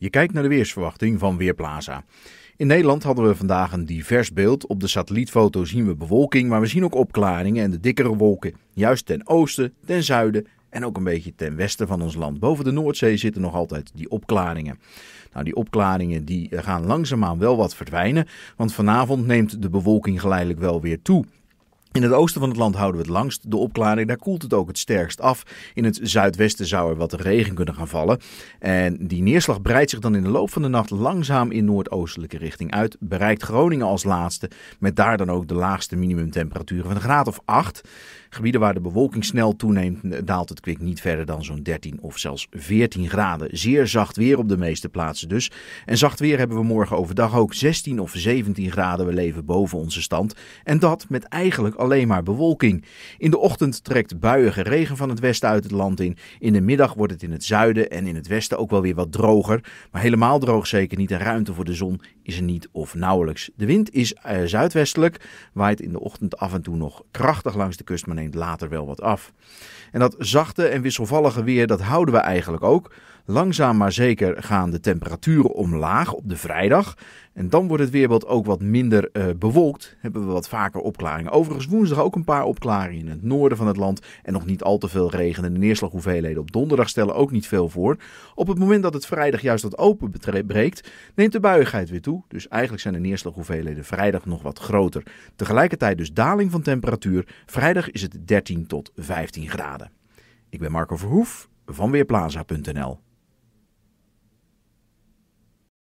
Je kijkt naar de weersverwachting van Weerplaza. In Nederland hadden we vandaag een divers beeld. Op de satellietfoto zien we bewolking, maar we zien ook opklaringen en de dikkere wolken. Juist ten oosten, ten zuiden en ook een beetje ten westen van ons land. Boven de Noordzee zitten nog altijd die opklaringen. Nou, die opklaringen die gaan langzaamaan wel wat verdwijnen, want vanavond neemt de bewolking geleidelijk wel weer toe. In het oosten van het land houden we het langst de opklaring. Daar koelt het ook het sterkst af. In het zuidwesten zou er wat regen kunnen gaan vallen. En die neerslag breidt zich dan in de loop van de nacht langzaam in noordoostelijke richting uit. Bereikt Groningen als laatste. Met daar dan ook de laagste minimumtemperatuur van een graad of 8. Gebieden waar de bewolking snel toeneemt, eh, daalt het kwik niet verder dan zo'n 13 of zelfs 14 graden. Zeer zacht weer op de meeste plaatsen dus. En zacht weer hebben we morgen overdag ook 16 of 17 graden. We leven boven onze stand. En dat met eigenlijk alleen maar bewolking. In de ochtend trekt buiige regen van het westen uit het land in. In de middag wordt het in het zuiden en in het westen ook wel weer wat droger. Maar helemaal droog zeker niet. En ruimte voor de zon is er niet of nauwelijks. De wind is uh, zuidwestelijk, waait in de ochtend af en toe nog krachtig langs de kust, maar neemt later wel wat af. En dat zachte en wisselvallige weer, dat houden we eigenlijk ook. Langzaam maar zeker gaan de temperaturen omlaag op de vrijdag. En dan wordt het weerbeeld ook wat minder eh, bewolkt. Hebben we wat vaker opklaringen. Overigens woensdag ook een paar opklaringen in het noorden van het land. En nog niet al te veel regen. En de neerslaghoeveelheden op donderdag stellen ook niet veel voor. Op het moment dat het vrijdag juist wat open breekt, neemt de buiigheid weer toe. Dus eigenlijk zijn de neerslaghoeveelheden vrijdag nog wat groter. Tegelijkertijd dus daling van temperatuur. Vrijdag is het 13 tot 15 graden. Ik ben Marco Verhoef van Weerplaza.nl.